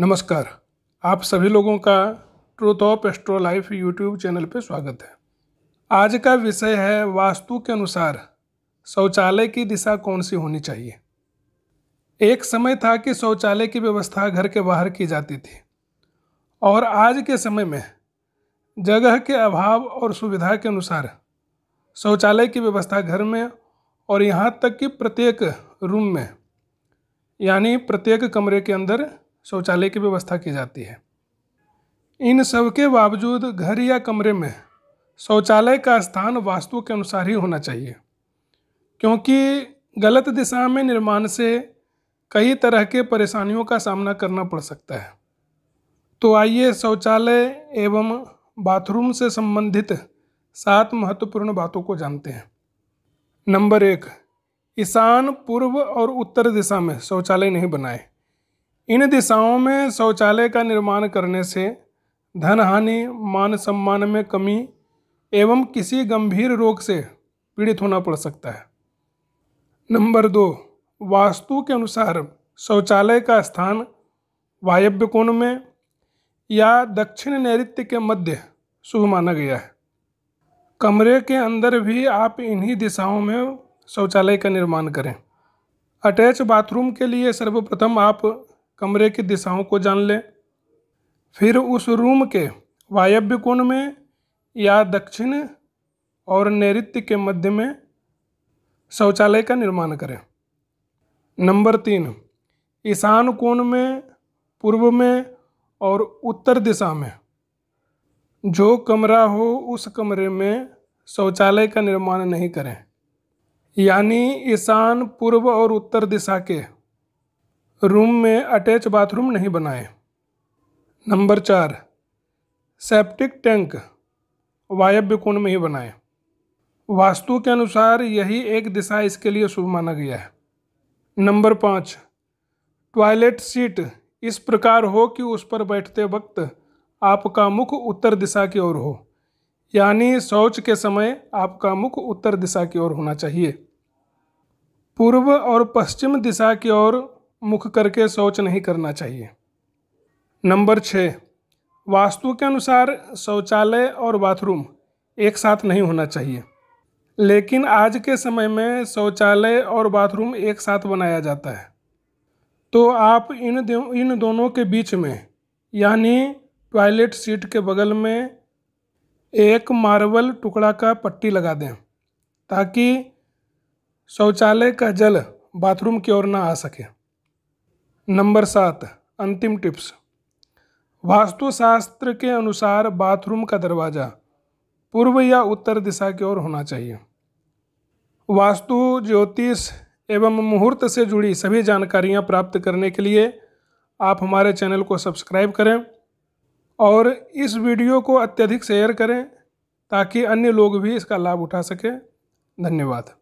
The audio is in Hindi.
नमस्कार आप सभी लोगों का truth of astro life YouTube channel पर स्वागत है आज का विषय है वास्तु के अनुसार शौचालय की दिशा कौन सी होनी चाहिए एक समय था कि शौचालय की व्यवस्था घर के बाहर की जाती थी और आज के समय में जगह के अभाव और सुविधा के अनुसार शौचालय की व्यवस्था घर में और यहाँ तक कि प्रत्येक रूम में यानी प्रत्येक कमरे के अंदर शौचालय की व्यवस्था की जाती है इन सब के बावजूद घर या कमरे में शौचालय का स्थान वास्तु के अनुसार ही होना चाहिए क्योंकि गलत दिशा में निर्माण से कई तरह के परेशानियों का सामना करना पड़ सकता है तो आइए शौचालय एवं बाथरूम से संबंधित सात महत्वपूर्ण बातों को जानते हैं नंबर एक ईशान पूर्व और उत्तर दिशा में शौचालय नहीं बनाए इन दिशाओं में शौचालय का निर्माण करने से धन हानि मान सम्मान में कमी एवं किसी गंभीर रोग से पीड़ित होना पड़ सकता है नंबर दो वास्तु के अनुसार शौचालय का स्थान वायव्य कोण में या दक्षिण नैत्य के मध्य शुभ माना गया है कमरे के अंदर भी आप इन्हीं दिशाओं में शौचालय का निर्माण करें अटैच बाथरूम के लिए सर्वप्रथम आप कमरे की दिशाओं को जान लें फिर उस रूम के वायव्य कोण में या दक्षिण और नैऋत्य के मध्य में शौचालय का निर्माण करें नंबर तीन ईशान कोण में पूर्व में और उत्तर दिशा में जो कमरा हो उस कमरे में शौचालय का निर्माण नहीं करें यानी ईशान पूर्व और उत्तर दिशा के रूम में अटैच बाथरूम नहीं बनाएं। नंबर चार सेप्टिक टैंक वायव्य कोण में ही बनाएं। वास्तु के अनुसार यही एक दिशा इसके लिए शुभ माना गया है नंबर पाँच टॉयलेट सीट इस प्रकार हो कि उस पर बैठते वक्त आपका मुख उत्तर दिशा की ओर हो यानी शौच के समय आपका मुख उत्तर दिशा की ओर होना चाहिए पूर्व और पश्चिम दिशा की ओर मुख करके शौच नहीं करना चाहिए नंबर छः वास्तु के अनुसार शौचालय और बाथरूम एक साथ नहीं होना चाहिए लेकिन आज के समय में शौचालय और बाथरूम एक साथ बनाया जाता है तो आप इन इन दोनों के बीच में यानी टॉयलेट सीट के बगल में एक मार्बल टुकड़ा का पट्टी लगा दें ताकि शौचालय का जल बाथरूम की ओर ना आ सके नंबर सात अंतिम टिप्स वास्तुशास्त्र के अनुसार बाथरूम का दरवाज़ा पूर्व या उत्तर दिशा की ओर होना चाहिए वास्तु ज्योतिष एवं मुहूर्त से जुड़ी सभी जानकारियां प्राप्त करने के लिए आप हमारे चैनल को सब्सक्राइब करें और इस वीडियो को अत्यधिक शेयर करें ताकि अन्य लोग भी इसका लाभ उठा सकें धन्यवाद